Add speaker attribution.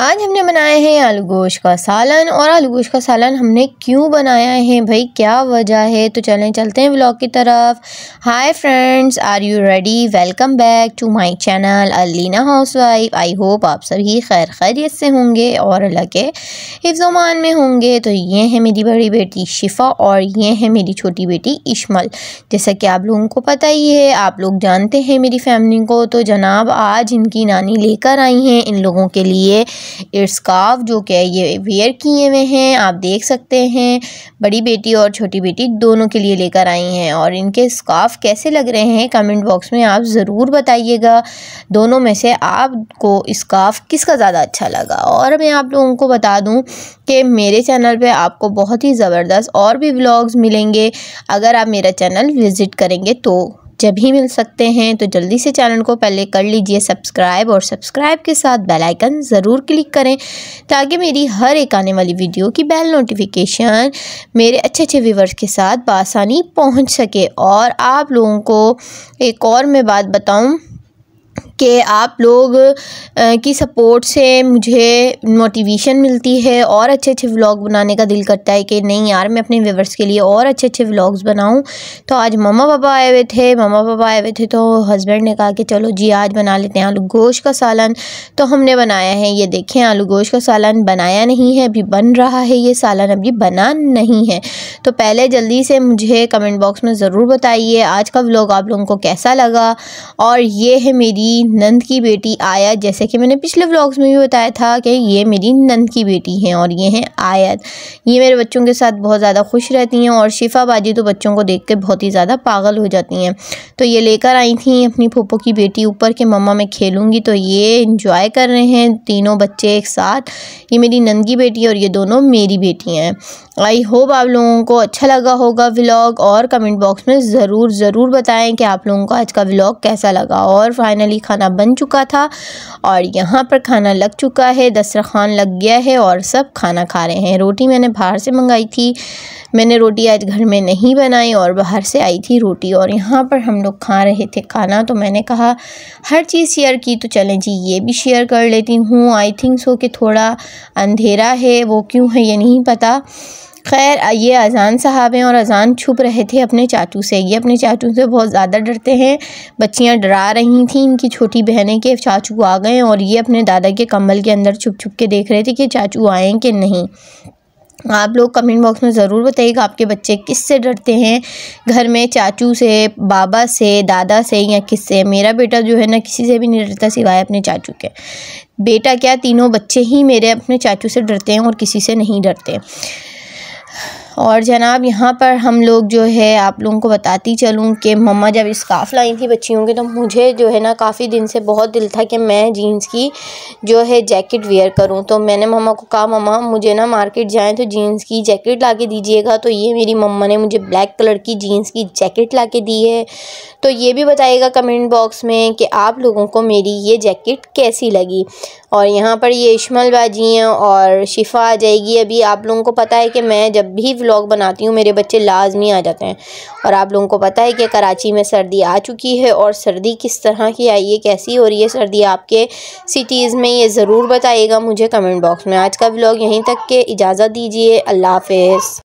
Speaker 1: आज हमने बनाए हैं आलू गोश का सालन और आलू गोश का सालन हमने क्यों बनाया है भाई क्या वजह है तो चलें चलते हैं ब्लॉग की तरफ hi friends are you ready welcome back to my channel Alina housewife I hope आप सभी खैर खैरियत से होंगे और अल्लाह के हिफ्जोमान में होंगे तो ये है मेरी बड़ी बेटी शिफा और ये है मेरी छोटी बेटी इशमल जैसा कि आप लोगों को पता ही है आप लोग जानते हैं मेरी फैमिली को तो जनाब आज इनकी नानी लेकर आई हैं इन लोगों के लिए इर्सकाफ जो कि ये वेयर किए हुए हैं आप देख सकते हैं बड़ी बेटी और छोटी बेटी दोनों के लिए लेकर आई हैं और इनके स्काफ कैसे लग रहे हैं कमेंट बॉक्स में आप ज़रूर बताइएगा दोनों में से आपको स्काफ किसका ज़्यादा अच्छा लगा और मैं आप लोगों को बता दूँ कि मेरे चैनल पर आपको बहुत ही ज़बरदस्त और भी ब्लॉग्स मिलेंगे अगर आप मेरा चैनल विज़िट करेंगे तो जब ही मिल सकते हैं तो जल्दी से चैनल को पहले कर लीजिए सब्सक्राइब और सब्सक्राइब के साथ बेल आइकन ज़रूर क्लिक करें ताकि मेरी हर एक आने वाली वीडियो की बेल नोटिफिकेशन मेरे अच्छे अच्छे व्यूवर्स के साथ बासानी पहुंच सके और आप लोगों को एक और मैं बात बताऊं कि आप लोग की सपोर्ट से मुझे मोटिवेशन मिलती है और अच्छे अच्छे व्लॉग बनाने का दिल करता है कि नहीं यार मैं अपने व्यूवर्स के लिए और अच्छे अच्छे व्लॉग्स बनाऊं तो आज मम्मा पापा आए हुए थे ममा पापा आए हुए थे तो हस्बैंड ने कहा कि चलो जी आज बना लेते हैं आलू गोश का सालन तो हमने बनाया है ये देखें आलू गोश का सालन बनाया नहीं है अभी बन रहा है ये सालन अभी बना नहीं है तो पहले जल्दी से मुझे कमेंट बॉक्स में ज़रूर बताइए आज का व्लॉग आप लोगों को कैसा लगा और ये है मेरी नंद की बेटी आयत जैसे कि मैंने पिछले व्लॉग्स में भी बताया था कि ये मेरी नंद की बेटी हैं और ये हैं आयत ये मेरे बच्चों के साथ बहुत ज़्यादा खुश रहती हैं और शिफा बाजी तो बच्चों को देख के बहुत ही ज़्यादा पागल हो जाती हैं तो ये लेकर आई थी अपनी पोपो की बेटी ऊपर कि मम्मा मैं खेलूँगी तो ये इंजॉय कर रहे हैं तीनों बच्चे एक साथ ये मेरी नंद की बेटी है और ये दोनों मेरी बेटियाँ हैं आई होप आप लोगों को अच्छा लगा होगा व्लॉग और कमेंट बॉक्स में ज़रूर ज़रूर बताएं कि आप लोगों को आज का व्लॉग कैसा लगा और फाइनली खाना खाना बन चुका था और यहाँ पर खाना लग चुका है दस्तरखान लग गया है और सब खाना खा रहे हैं रोटी मैंने बाहर से मंगाई थी मैंने रोटी आज घर में नहीं बनाई और बाहर से आई थी रोटी और यहाँ पर हम लोग खा रहे थे खाना तो मैंने कहा हर चीज़ शेयर की तो चलें जी ये भी शेयर कर लेती हूँ आई थिंक सो कि थोड़ा अंधेरा है वो क्यों है ये नहीं पता खैर ये अजान साहब हैं और अजान छुप रहे थे अपने चाचू से ये अपने चाचू से बहुत ज़्यादा डरते हैं बच्चियाँ डरा रही थी इनकी छोटी बहनें के चाचू आ गए और ये अपने दादा के कम्बल के अंदर छुप छुप के देख रहे थे कि चाचू आए कि नहीं आप लोग कमेंट बॉक्स में ज़रूर बताइएगा आपके बच्चे किससे डरते हैं घर में चाचू से बाबा से दादा से या किससे मेरा बेटा जो है ना किसी से भी नहीं डरता सिवाय अपने चाचू के बेटा क्या तीनों बच्चे ही मेरे अपने चाचू से डरते हैं और किसी से नहीं डरते और जनाब यहाँ पर हम लोग जो है आप लोगों को बताती चलूँ कि मम्मा जब स्काफ़ लाई थी बच्चियों के तो मुझे जो है ना काफ़ी दिन से बहुत दिल था कि मैं जीन्स की जो है जैकेट वेयर करूँ तो मैंने मम्मा को कहा मम्मा मुझे ना मार्केट जाएँ तो जीन्स की जैकेट ला के दीजिएगा तो ये मेरी मम्मा ने मुझे ब्लैक कलर की जीन्स की जैकेट ला के दी है तो ये भी बताइएगा कमेंट बॉक्स में कि आप लोगों को मेरी ये जैकेट कैसी लगी और यहाँ पर ये इशमल बाजी हैं और शिफा आ जाएगी अभी आप लोगों को पता है कि मैं जब भी व्लॉग बनाती हूँ मेरे बच्चे लाजमी आ जाते हैं और आप लोगों को पता है कि कराची में सर्दी आ चुकी है और सर्दी किस तरह की आई है कैसी हो रही है सर्दी आपके सिटीज़ में ये ज़रूर बताइएगा मुझे कमेंट बॉक्स में आज का व्लॉग यहीं तक के इजाज़त दीजिए अल्लाह हाफ